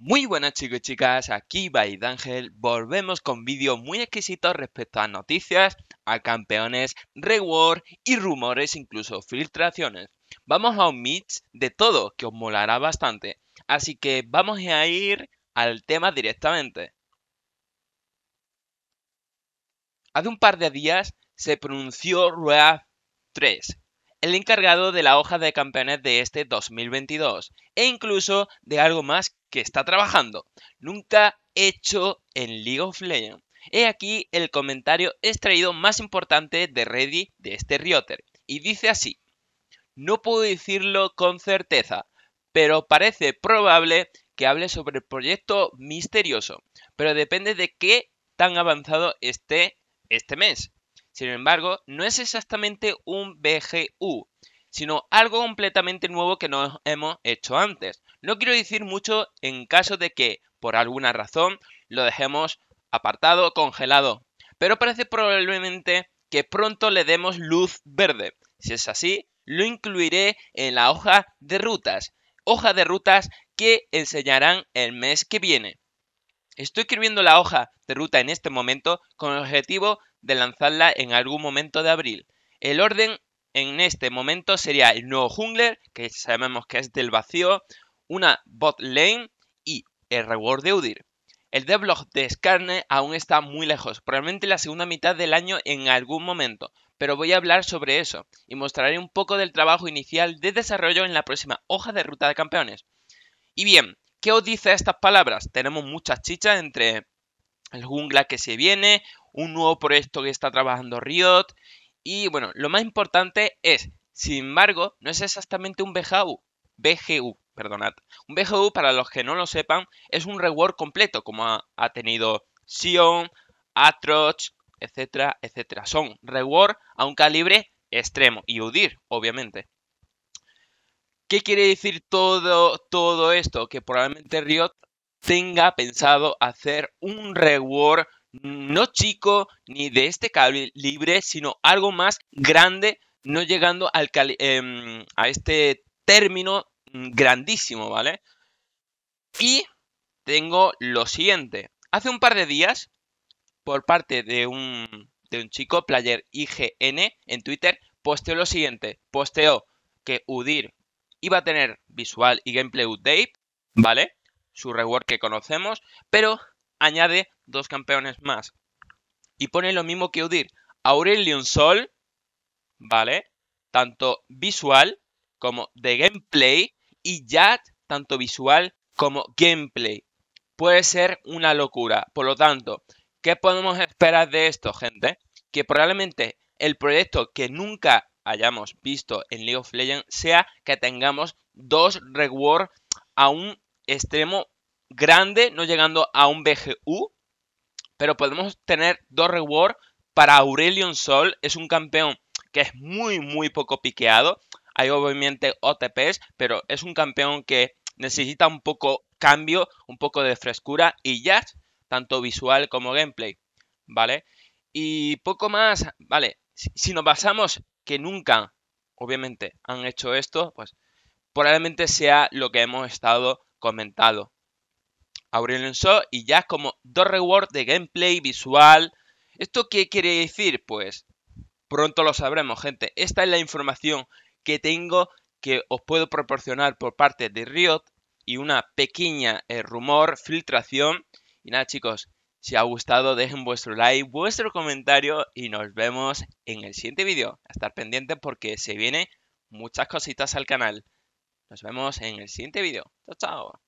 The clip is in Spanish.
Muy buenas chicos y chicas, aquí Ángel, volvemos con vídeos muy exquisitos respecto a noticias, a campeones, reward y rumores, incluso filtraciones. Vamos a un mix de todo que os molará bastante, así que vamos a ir al tema directamente. Hace un par de días se pronunció Rueda 3 el encargado de la hoja de campeones de este 2022, e incluso de algo más que está trabajando, nunca hecho en League of Legends. He aquí el comentario extraído más importante de Ready de este Rioter, y dice así, no puedo decirlo con certeza, pero parece probable que hable sobre el proyecto misterioso, pero depende de qué tan avanzado esté este mes. Sin embargo, no es exactamente un BGU, sino algo completamente nuevo que no hemos hecho antes. No quiero decir mucho en caso de que, por alguna razón, lo dejemos apartado, congelado, pero parece probablemente que pronto le demos luz verde. Si es así, lo incluiré en la hoja de rutas, hoja de rutas que enseñarán el mes que viene. Estoy escribiendo la hoja de ruta en este momento con el objetivo de lanzarla en algún momento de abril. El orden en este momento sería el nuevo jungler, que sabemos que es del vacío, una bot lane y el reward de Udir. El devlog de Skarne aún está muy lejos, probablemente la segunda mitad del año en algún momento, pero voy a hablar sobre eso y mostraré un poco del trabajo inicial de desarrollo en la próxima hoja de ruta de campeones. Y bien, ¿qué os dice estas palabras? Tenemos muchas chichas entre el jungla que se viene, un nuevo proyecto que está trabajando Riot. Y bueno, lo más importante es, sin embargo, no es exactamente un BGU, BGU, perdonad. Un BGU, para los que no lo sepan, es un reward completo, como ha, tenido Sion, Atroch, etcétera, etcétera. Son reward a un calibre extremo y UDIR, obviamente. ¿Qué quiere decir todo, todo esto? Que probablemente Riot tenga pensado hacer un reward no chico ni de este libre sino algo más grande, no llegando al em, a este término mm, grandísimo, ¿vale? Y tengo lo siguiente. Hace un par de días, por parte de un, de un chico, Player IGN, en Twitter, posteó lo siguiente. Posteó que UDIR iba a tener visual y gameplay update, ¿vale? Su reward que conocemos, pero añade dos campeones más. Y pone lo mismo que Udir. Aurelion Sol, ¿vale? Tanto visual como de gameplay. Y Jad, tanto visual como gameplay. Puede ser una locura. Por lo tanto, ¿qué podemos esperar de esto, gente? Que probablemente el proyecto que nunca hayamos visto en League of Legends sea que tengamos dos rewards a un extremo grande, no llegando a un BGU, pero podemos tener dos rewards para Aurelion Sol. Es un campeón que es muy, muy poco piqueado. Hay obviamente OTPs, pero es un campeón que necesita un poco cambio, un poco de frescura y ya, tanto visual como gameplay, ¿vale? Y poco más, ¿vale? Si, nos basamos que nunca, obviamente, han hecho esto, pues probablemente sea lo que hemos estado comentando en Show y ya como dos rewards de gameplay visual. ¿Esto qué quiere decir? Pues pronto lo sabremos, gente. Esta es la información que tengo que os puedo proporcionar por parte de Riot y una pequeña eh, rumor, filtración. Y nada, chicos, si ha gustado, dejen vuestro like, vuestro comentario y nos vemos en el siguiente vídeo. Estar pendientes porque se vienen muchas cositas al canal. Nos vemos en el siguiente vídeo. Chao, chao.